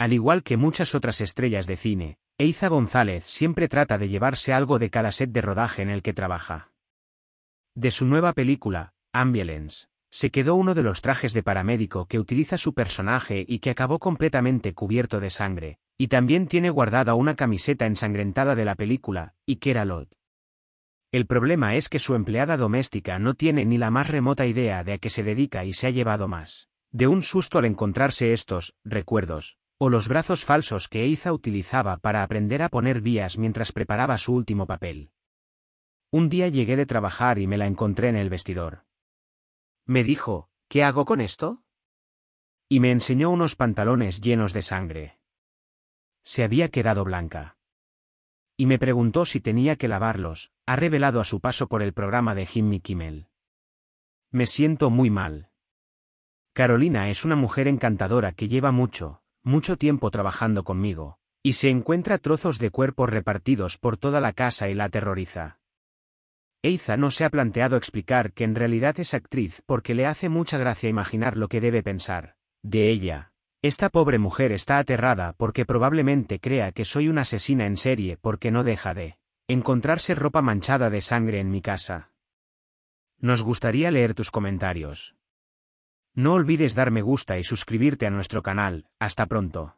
Al igual que muchas otras estrellas de cine, Eiza González siempre trata de llevarse algo de cada set de rodaje en el que trabaja. De su nueva película, Ambulance, se quedó uno de los trajes de paramédico que utiliza su personaje y que acabó completamente cubierto de sangre, y también tiene guardada una camiseta ensangrentada de la película, y que era El problema es que su empleada doméstica no tiene ni la más remota idea de a qué se dedica y se ha llevado más. De un susto al encontrarse estos, recuerdos, o los brazos falsos que Eiza utilizaba para aprender a poner vías mientras preparaba su último papel. Un día llegué de trabajar y me la encontré en el vestidor. Me dijo, ¿qué hago con esto? Y me enseñó unos pantalones llenos de sangre. Se había quedado blanca. Y me preguntó si tenía que lavarlos, ha revelado a su paso por el programa de Jimmy Kimmel. Me siento muy mal. Carolina es una mujer encantadora que lleva mucho, mucho tiempo trabajando conmigo, y se encuentra trozos de cuerpos repartidos por toda la casa y la aterroriza. Eiza no se ha planteado explicar que en realidad es actriz porque le hace mucha gracia imaginar lo que debe pensar de ella. Esta pobre mujer está aterrada porque probablemente crea que soy una asesina en serie porque no deja de encontrarse ropa manchada de sangre en mi casa. Nos gustaría leer tus comentarios. No olvides dar me gusta y suscribirte a nuestro canal, hasta pronto.